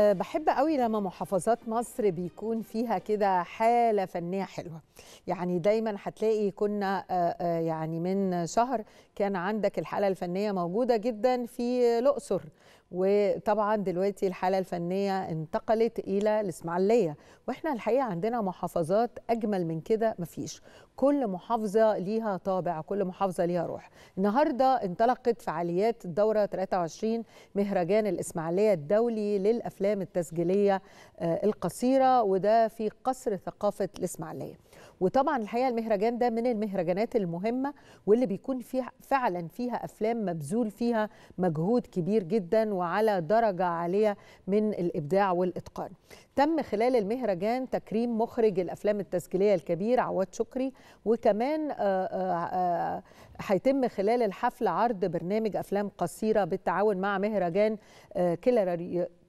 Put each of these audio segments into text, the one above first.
بحب قوي لما محافظات مصر بيكون فيها كده حالة فنية حلوة يعني دايما هتلاقي كنا آه، آه، يعني من شهر كان عندك الحالة الفنية موجودة جدا في الأقصر وطبعا دلوقتي الحاله الفنيه انتقلت الى الاسماعيليه واحنا الحقيقه عندنا محافظات اجمل من كده مفيش كل محافظه ليها طابع كل محافظه ليها روح النهارده انطلقت فعاليات الدوره 23 مهرجان الاسماعيليه الدولي للافلام التسجيليه آه، القصيره وده في قصر ثقافه الاسماعيليه وطبعا الحقيقه المهرجان ده من المهرجانات المهمه واللي بيكون فيها فعلا فيها افلام مبذول فيها مجهود كبير جدا وعلى درجة عالية من الإبداع والإتقان تم خلال المهرجان تكريم مخرج الأفلام التسجيلية الكبير عواد شكري وكمان آه، آه، هيتم خلال الحفل عرض برنامج أفلام قصيرة بالتعاون مع مهرجان آه،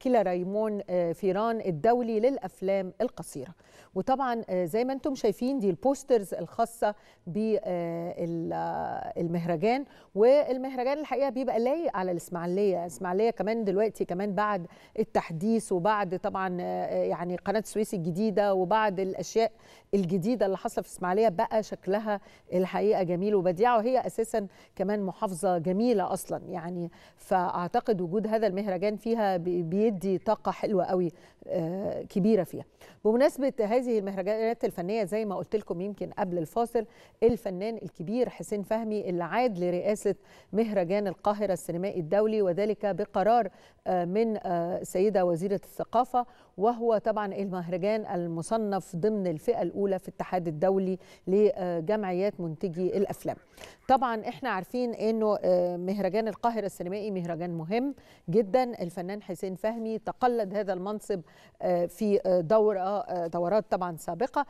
كيلا ريمون آه، فيران الدولي للافلام القصيره وطبعا آه، زي ما انتم شايفين دي البوسترز الخاصه بالمهرجان آه، والمهرجان الحقيقه بيبقى لايق على الاسماعيليه الاسماعيليه كمان دلوقتي كمان بعد التحديث وبعد طبعا يعني قناه السويس الجديده وبعد الاشياء الجديده اللي حصلت في الاسماعيليه بقى شكلها الحقيقه جميل وبديع وهي اساسا كمان محافظه جميله اصلا يعني فاعتقد وجود هذا المهرجان فيها بي بتدي طاقه حلوه قوي آه، كبيره فيها بمناسبه هذه المهرجانات الفنيه زي ما قلت لكم يمكن قبل الفاصل الفنان الكبير حسين فهمي اللي عاد لرئاسه مهرجان القاهره السينمائي الدولي وذلك بقرار آه، من السيده آه، وزيره الثقافه وهو طبعا المهرجان المصنف ضمن الفئه الاولى في الاتحاد الدولي لجمعيات منتجي الافلام طبعا احنا عارفين انه مهرجان القاهره السينمائي مهرجان مهم جدا الفنان حسين فهمي فهمي تقلد هذا المنصب آه، في آه، دورة آه، دورات طبعا سابقة